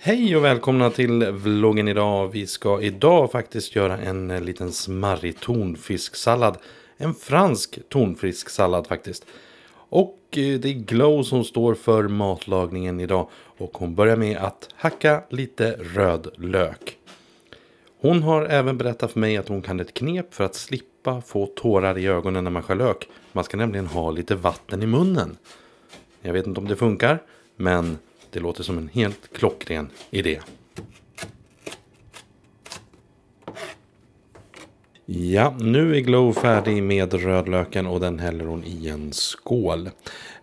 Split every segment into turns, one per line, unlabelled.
Hej och välkomna till vloggen idag. Vi ska idag faktiskt göra en eh, liten smarrig tonfisksallad. En fransk tonfisksallad faktiskt. Och eh, det är Glow som står för matlagningen idag. Och hon börjar med att hacka lite röd lök. Hon har även berättat för mig att hon kan ett knep för att slippa få tårar i ögonen när man skär lök. Man ska nämligen ha lite vatten i munnen. Jag vet inte om det funkar, men det låter som en helt klockren idé. Ja, nu är Glow färdig med rödlöken och den häller hon i en skål.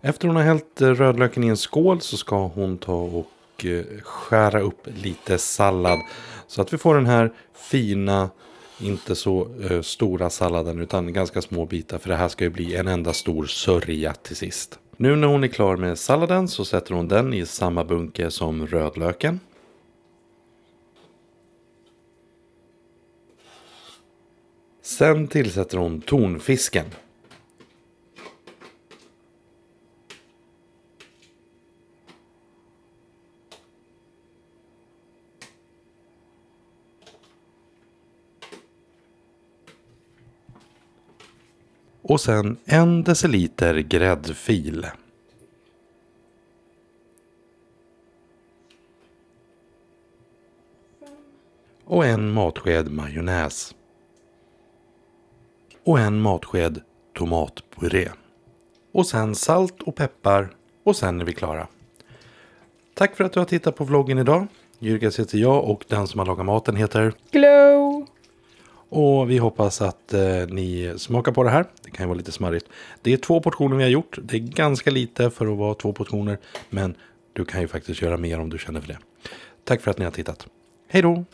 Efter hon har hällt rödlöken i en skål så ska hon ta och eh, skära upp lite sallad. Så att vi får den här fina, inte så eh, stora salladen utan ganska små bitar. För det här ska ju bli en enda stor sörja till sist. Nu när hon är klar med salladen så sätter hon den i samma bunke som rödlöken. Sen tillsätter hon tonfisken och sen en deciliter gräddfil. Och en matsked majonnäs. Och en matsked tomatpuré. Och sen salt och peppar och sen är vi klara. Tack för att du har tittat på vloggen idag. Jyrkas heter jag och den som har lagat maten heter Glow! Och vi hoppas att eh, ni smakar på det här. Det kan ju vara lite smarrigt. Det är två portioner vi har gjort. Det är ganska lite för att vara två portioner. Men du kan ju faktiskt göra mer om du känner för det. Tack för att ni har tittat. Hej då!